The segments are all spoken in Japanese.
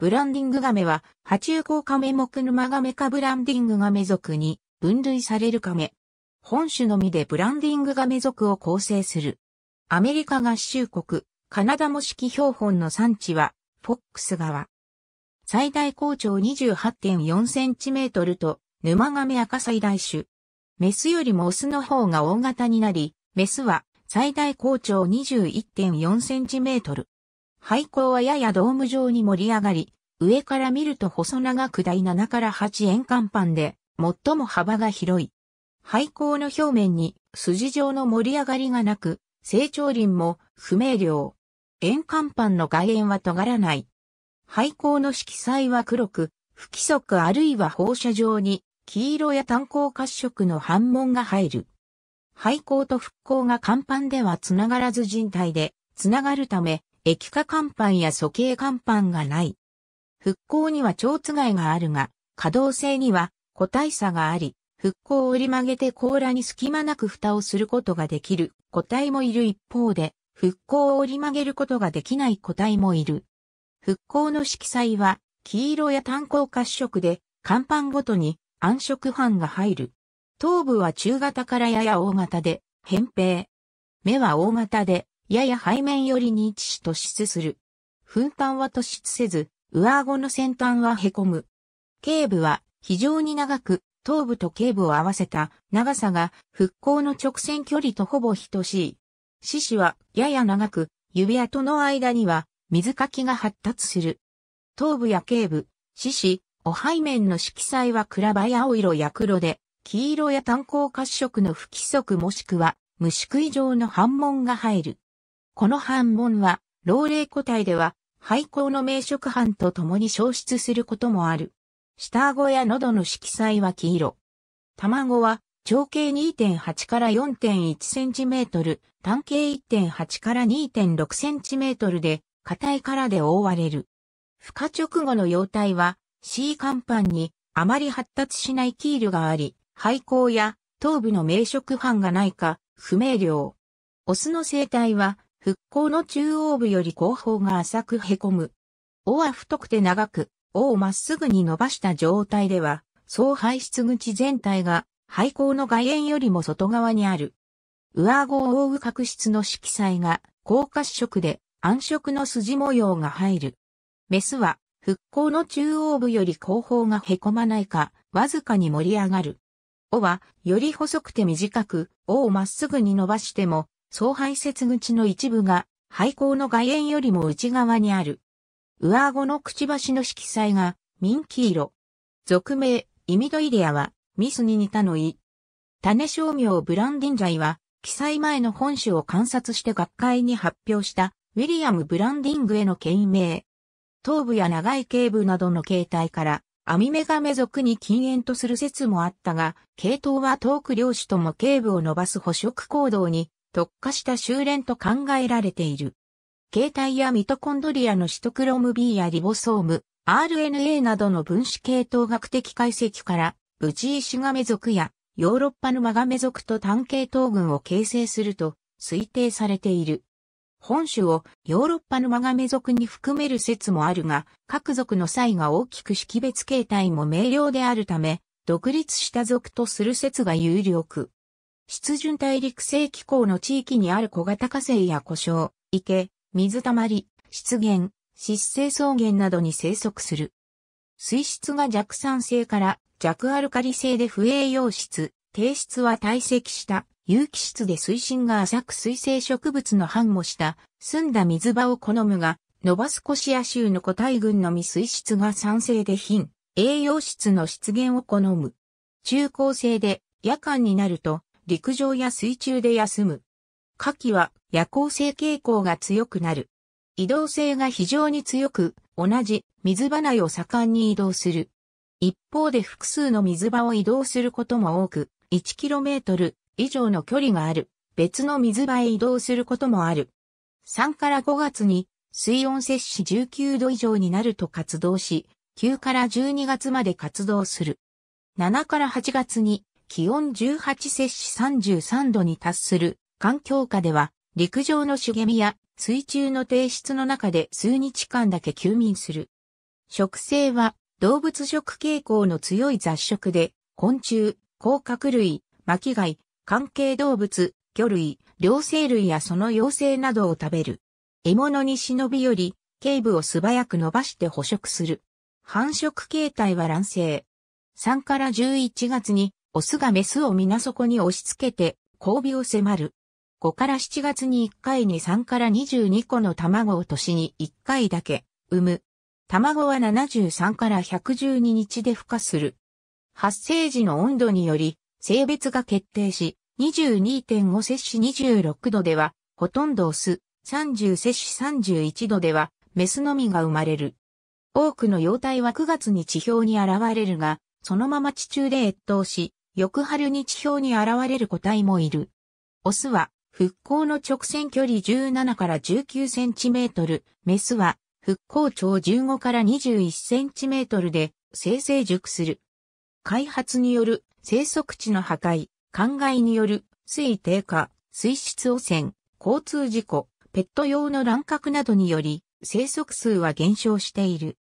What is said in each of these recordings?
ブランディングガメは、波中港カメ目沼ガメかブランディングガメ属に分類されるカメ。本種のみでブランディングガメ属を構成する。アメリカ合衆国、カナダ模式標本の産地は、フォックス川。最大高長2 8 4トルと、沼ガメ赤最大種。メスよりもオスの方が大型になり、メスは最大高長2 1 4トル。廃校はややドーム状に盛り上がり、上から見ると細長く第7から8円間板で、最も幅が広い。廃校の表面に筋状の盛り上がりがなく、成長輪も不明瞭。円間板の外縁は尖らない。廃校の色彩は黒く、不規則あるいは放射状に黄色や炭鉱褐色の反紋が入る。廃校と復興が甲板では繋がらず人体で繋がるため、液化乾板や素形乾板がない。復興には蝶つがいがあるが、可動性には個体差があり、復興を折り曲げて甲羅に隙間なく蓋をすることができる個体もいる一方で、復興を折り曲げることができない個体もいる。復興の色彩は、黄色や炭鉱褐色で、乾板ごとに暗色斑が入る。頭部は中型からやや大型で、扁平。目は大型で、やや背面よりに位置し突出する。噴端は突出せず、上顎の先端は凹む。頸部は非常に長く、頭部と頸部を合わせた長さが復興の直線距離とほぼ等しい。四肢はやや長く、指輪との間には水かきが発達する。頭部や頸部、四肢、お背面の色彩は暗場や青色や黒で、黄色や炭鉱褐色の不規則もしくは、虫食い状の反紋が入る。この半本は、老齢個体では、肺高の名色斑と共に消失することもある。下顎や喉の色彩は黄色。卵は、長径2.8から4.1センチメートル、単径1.8から2.6センチメートルで、硬い殻で覆われる。孵化直後の幼体は、C 甲板にあまり発達しないキールがあり、肺高や頭部の名色斑がないか不明瞭。オスの生態は復興の中央部より後方が浅く凹む。尾は太くて長く、尾をまっすぐに伸ばした状態では、総排出口全体が廃校の外縁よりも外側にある。上顎を覆う角質の色彩が高褐色で暗色の筋模様が入る。メスは復興の中央部より後方が凹まないか、わずかに盛り上がる。尾はより細くて短く、尾をまっすぐに伸ばしても総排泄口の一部が、廃校の外縁よりも内側にある。上顎のくちばしの色彩が、ミンキ色。俗名、イミドイリアは、ミスに似たのい。種商名ブランディンジャイは、記載前の本種を観察して学会に発表した、ウィリアム・ブランディングへの権名。頭部や長い頸部などの形態から、アミメガメ属に禁煙とする説もあったが、系統は遠く漁師とも頸部を伸ばす捕食行動に特化した修練と考えられている。形態やミトコンドリアのシトクロム B やリボソーム、RNA などの分子系統学的解析から、ブチイシガメ族やヨーロッパのマガメ族と単系統群を形成すると推定されている。本種をヨーロッパのマガメ族に含める説もあるが、各族の際が大きく識別形態も明瞭であるため、独立した族とする説が有力。湿潤大陸性気候の地域にある小型火星や故障、池、水たまり、湿原、湿性草原などに生息する。水質が弱酸性から弱アルカリ性で不栄養質、低質は堆積した有機質で水深が浅く水生植物の繁茂した澄んだ水場を好むが、ノバスコシア州の個体群のみ水質が酸性で貧、栄養質の湿原を好む。中高生で夜間になると陸上や水中で休む。夏季は夜行性傾向が強くなる。移動性が非常に強く、同じ水場内を盛んに移動する。一方で複数の水場を移動することも多く、1km 以上の距離がある、別の水場へ移動することもある。3から5月に水温摂氏19度以上になると活動し、9から12月まで活動する。7から8月に気温18摂氏33度に達する環境下では、陸上の茂みや水中の低質の中で数日間だけ休眠する。食性は動物食傾向の強い雑食で、昆虫、甲殻類、巻貝、関係動物、魚類、両生類やその妖精などを食べる。獲物に忍び寄り、頸部を素早く伸ばして捕食する。繁殖形態は卵生。3から11月にオスがメスを皆底に押し付けて、交尾を迫る。5から7月に1回に3から22個の卵を年に1回だけ、産む。卵は73から112日で孵化する。発生時の温度により、性別が決定し、22.5摂氏26度では、ほとんどオス、30摂氏31度では、メスのみが生まれる。多くの幼体は9月に地表に現れるが、そのまま地中で越冬し、翌春に地表に現れる個体もいる。オスは、復興の直線距離17から19センチメートル、メスは、復興長15から21センチメートルで、生成熟する。開発による生息地の破壊、灌漑による水位低下、水質汚染、交通事故、ペット用の乱獲などにより、生息数は減少している。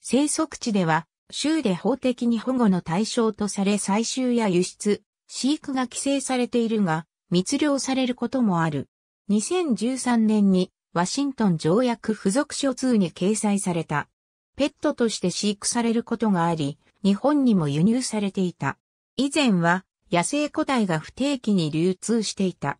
生息地では州で法的に保護の対象とされ採集や輸出、飼育が規制されているが、密漁されることもある。2013年にワシントン条約付属書2に掲載された。ペットとして飼育されることがあり、日本にも輸入されていた。以前は野生個体が不定期に流通していた。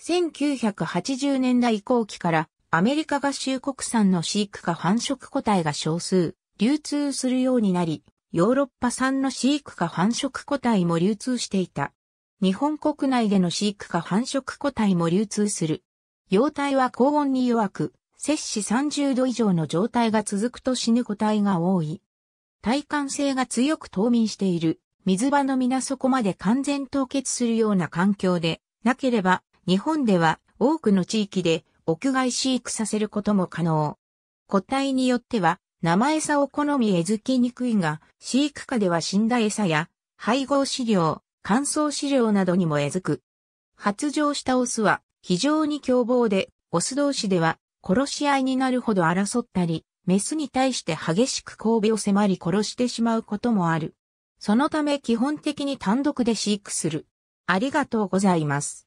1980年代後期からアメリカ合衆国産の飼育か繁殖個体が少数。流通するようになり、ヨーロッパ産の飼育下繁殖個体も流通していた。日本国内での飼育下繁殖個体も流通する。幼体は高温に弱く、摂氏30度以上の状態が続くと死ぬ個体が多い。耐寒性が強く冬眠している。水場の皆底まで完全凍結するような環境で、なければ、日本では多くの地域で屋外飼育させることも可能。個体によっては、生餌を好み餌付きにくいが、飼育下では死んだ餌や、配合飼料、乾燥飼料などにも餌付く。発情したオスは非常に凶暴で、オス同士では殺し合いになるほど争ったり、メスに対して激しく交尾を迫り殺してしまうこともある。そのため基本的に単独で飼育する。ありがとうございます。